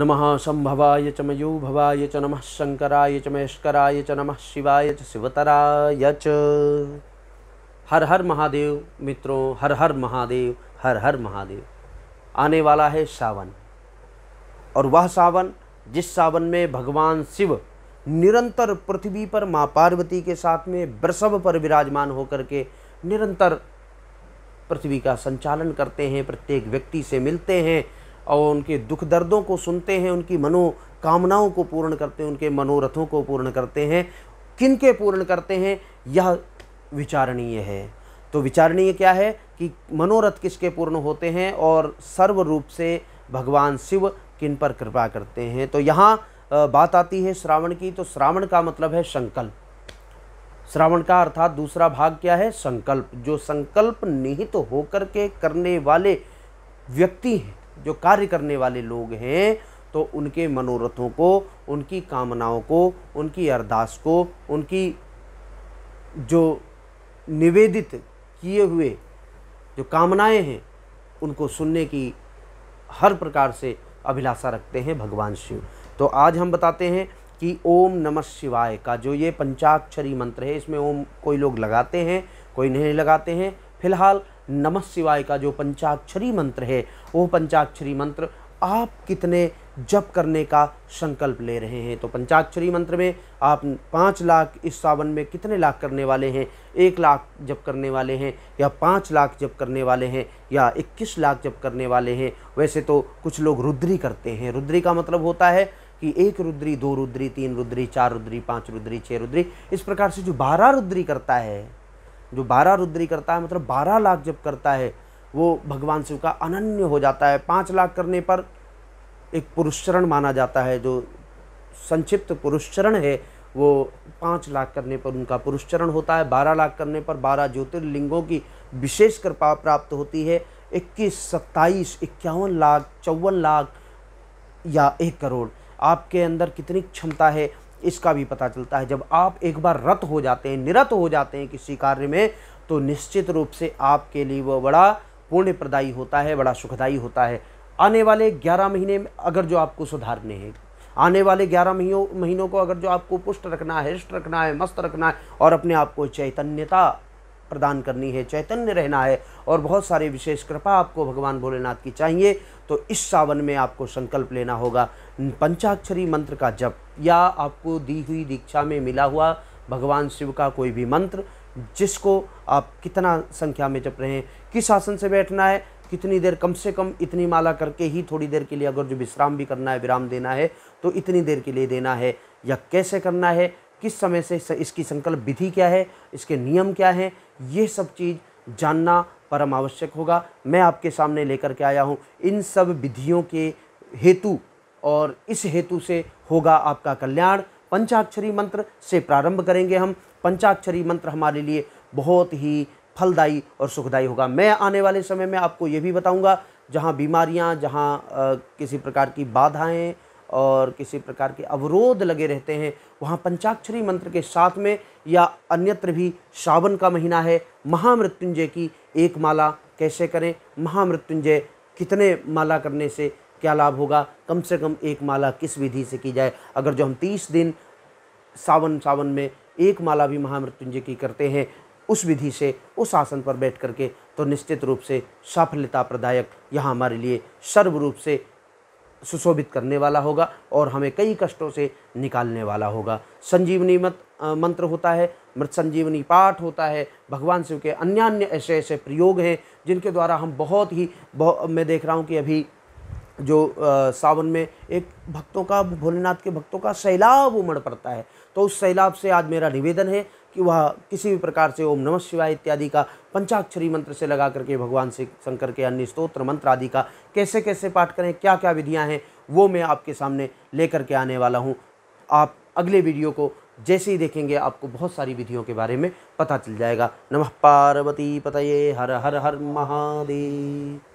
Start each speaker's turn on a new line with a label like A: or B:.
A: नम संभवाय च भवाय च नम शंकराय च महेश्कराय च नम शिवाय च शिवतराय च हर हर महादेव मित्रों हर हर महादेव हर हर महादेव आने वाला है सावन और वह सावन जिस सावन में भगवान शिव निरंतर पृथ्वी पर माँ पार्वती के साथ में वृषभ पर विराजमान होकर के निरंतर पृथ्वी का संचालन करते हैं प्रत्येक व्यक्ति से मिलते हैं और उनके दुख दर्दों को सुनते हैं उनकी मनोकामनाओं को पूर्ण करते हैं उनके मनोरथों को पूर्ण करते हैं किन के पूर्ण करते हैं यह विचारणीय है तो विचारणीय क्या है कि मनोरथ किसके पूर्ण होते हैं और सर्व रूप से भगवान शिव किन पर कृपा करते हैं तो यहाँ बात आती है श्रावण की तो श्रावण का मतलब है संकल्प श्रावण का अर्थात दूसरा भाग क्या है संकल्प जो संकल्प निहित तो होकर के करने वाले व्यक्ति हैं जो कार्य करने वाले लोग हैं तो उनके मनोरथों को उनकी कामनाओं को उनकी अरदास को उनकी जो निवेदित किए हुए जो कामनाएं हैं उनको सुनने की हर प्रकार से अभिलाषा रखते हैं भगवान शिव तो आज हम बताते हैं कि ओम नमः शिवाय का जो ये पंचाक्षरी मंत्र है इसमें ओम कोई लोग लगाते हैं कोई नहीं लगाते हैं फिलहाल नमः शिवाय का जो पंचाक्षरी मंत्र है वो पंचाक्षरी मंत्र आप कितने जप करने का संकल्प ले रहे हैं तो पंचाक्षरी मंत्र में आप पाँच लाख इस सावन में कितने लाख करने वाले हैं एक लाख जप करने वाले हैं या पाँच लाख जप करने वाले हैं या इक्कीस लाख जप करने वाले हैं वैसे तो कुछ लोग रुद्री करते हैं रुद्री का मतलब होता है कि एक रुद्री दो रुद्री तीन रुद्री चार रुद्री पाँच रुद्री छः रुद्री इस प्रकार से जो बारह रुद्री करता है जो बारह रुद्री करता है मतलब बारह लाख जब करता है वो भगवान शिव का अनन्य हो जाता है पाँच लाख करने पर एक पुरुष चरण माना जाता है जो संक्षिप्त पुरुष चरण है वो पाँच लाख करने पर उनका पुरुष चरण होता है बारह लाख करने पर बारह ज्योतिर्लिंगों की विशेष कृपा प्राप्त होती है इक्कीस सत्ताईस इक्यावन लाख चौवन लाख या एक करोड़ आपके अंदर कितनी क्षमता है इसका भी पता चलता है जब आप एक बार रत हो जाते हैं निरत हो जाते हैं किसी कार्य में तो निश्चित रूप से आपके लिए वह बड़ा पुण्य प्रदायी होता है बड़ा सुखदायी होता है आने वाले ग्यारह महीने में अगर जो आपको सुधारने हैं आने वाले ग्यारह महीनों महीनों को अगर जो आपको पुष्ट रखना है हृष्ट रखना है मस्त रखना है और अपने आप को चैतन्यता प्रदान करनी है चैतन्य रहना है और बहुत सारे विशेष कृपा आपको भगवान भोलेनाथ की चाहिए तो इस सावन में आपको संकल्प लेना होगा पंचाक्षरी मंत्र का जप या आपको दी हुई दीक्षा में मिला हुआ भगवान शिव का कोई भी मंत्र जिसको आप कितना संख्या में जप रहे हैं किस आसन से बैठना है कितनी देर कम से कम इतनी माला करके ही थोड़ी देर के लिए अगर जो विश्राम भी करना है विराम देना है तो इतनी देर के लिए देना है या कैसे करना है किस समय से इसकी संकल्प विधि क्या है इसके नियम क्या हैं ये सब चीज़ जानना परम आवश्यक होगा मैं आपके सामने लेकर के आया हूँ इन सब विधियों के हेतु और इस हेतु से होगा आपका कल्याण पंचाक्षरी मंत्र से प्रारंभ करेंगे हम पंचाक्षरी मंत्र हमारे लिए बहुत ही फलदायी और सुखदायी होगा मैं आने वाले समय में आपको ये भी बताऊँगा जहाँ बीमारियाँ जहाँ किसी प्रकार की बाधाएँ और किसी प्रकार के अवरोध लगे रहते हैं वहाँ पंचाक्षरी मंत्र के साथ में या अन्यत्र भी श्रावण का महीना है महामृत्युंजय की एक माला कैसे करें महामृत्युंजय कितने माला करने से क्या लाभ होगा कम से कम एक माला किस विधि से की जाए अगर जो हम तीस दिन सावन सावन में एक माला भी महामृत्युंजय की करते हैं उस विधि से उस आसन पर बैठ करके तो निश्चित रूप से साफल्यता प्रदायक यहाँ हमारे लिए सर्व रूप से सुशोभित करने वाला होगा और हमें कई कष्टों से निकालने वाला होगा संजीवनी मत मंत्र होता है मृत संजीवनी पाठ होता है भगवान शिव के अन्य अन्य ऐसे ऐसे प्रयोग हैं जिनके द्वारा हम बहुत ही बहुत मैं देख रहा हूँ कि अभी जो सावन में एक भक्तों का भोलेनाथ के भक्तों का सैलाब उमड़ पड़ता है तो उस सैलाब से आज मेरा निवेदन है कि वह किसी भी प्रकार से ओम नमः शिवाय इत्यादि का पंचाक्षरी मंत्र से लगा करके भगवान श्री शंकर के अन्य स्तोत्र मंत्र आदि का कैसे कैसे पाठ करें क्या क्या विधियाँ हैं वो मैं आपके सामने लेकर के आने वाला हूँ आप अगले वीडियो को जैसे ही देखेंगे आपको बहुत सारी विधियों के बारे में पता चल जाएगा नमः पार्वती पतये हर हर हर महादेव